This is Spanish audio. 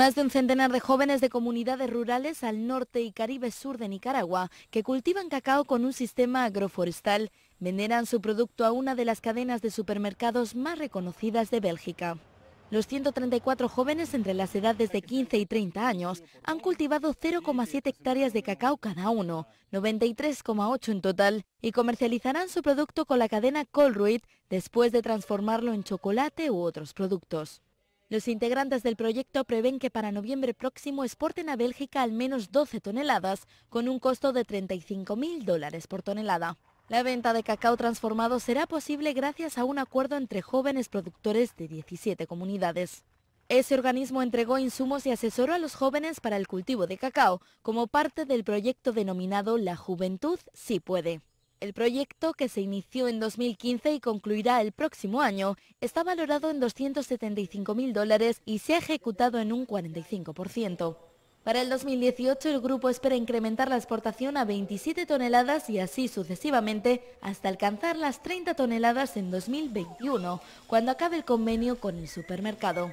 Más de un centenar de jóvenes de comunidades rurales al norte y Caribe sur de Nicaragua que cultivan cacao con un sistema agroforestal venderán su producto a una de las cadenas de supermercados más reconocidas de Bélgica. Los 134 jóvenes entre las edades de 15 y 30 años han cultivado 0,7 hectáreas de cacao cada uno, 93,8 en total, y comercializarán su producto con la cadena Colruyt después de transformarlo en chocolate u otros productos. Los integrantes del proyecto prevén que para noviembre próximo exporten a Bélgica al menos 12 toneladas, con un costo de 35.000 dólares por tonelada. La venta de cacao transformado será posible gracias a un acuerdo entre jóvenes productores de 17 comunidades. Ese organismo entregó insumos y asesoró a los jóvenes para el cultivo de cacao como parte del proyecto denominado La Juventud Sí Puede. El proyecto, que se inició en 2015 y concluirá el próximo año, está valorado en 275.000 dólares y se ha ejecutado en un 45%. Para el 2018 el grupo espera incrementar la exportación a 27 toneladas y así sucesivamente hasta alcanzar las 30 toneladas en 2021, cuando acabe el convenio con el supermercado.